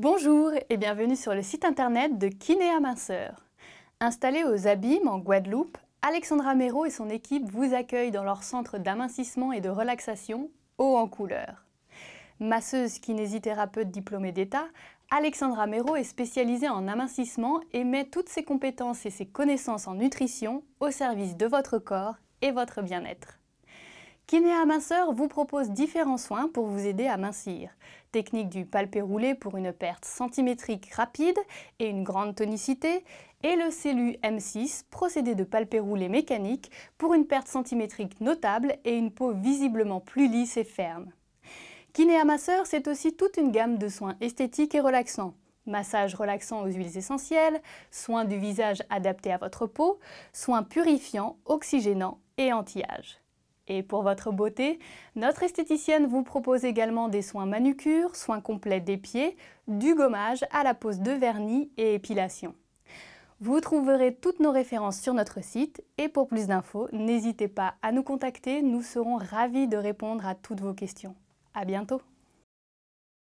Bonjour et bienvenue sur le site internet de Kinéa Minceur. Installée aux Abîmes en Guadeloupe, Alexandra Méro et son équipe vous accueillent dans leur centre d'amincissement et de relaxation haut en couleur. Masseuse kinésithérapeute diplômée d'État, Alexandra Méro est spécialisée en amincissement et met toutes ses compétences et ses connaissances en nutrition au service de votre corps et votre bien-être. Kinéa Minceur vous propose différents soins pour vous aider à mincir. Technique du palpé roulé pour une perte centimétrique rapide et une grande tonicité, et le Cellu M6, procédé de palpé roulé mécanique pour une perte centimétrique notable et une peau visiblement plus lisse et ferme. Kinéa Minceur, c'est aussi toute une gamme de soins esthétiques et relaxants massage relaxant aux huiles essentielles, soins du visage adaptés à votre peau, soins purifiants, oxygénants et anti-âge. Et pour votre beauté, notre esthéticienne vous propose également des soins manucure, soins complets des pieds, du gommage à la pose de vernis et épilation. Vous trouverez toutes nos références sur notre site et pour plus d'infos, n'hésitez pas à nous contacter, nous serons ravis de répondre à toutes vos questions. À bientôt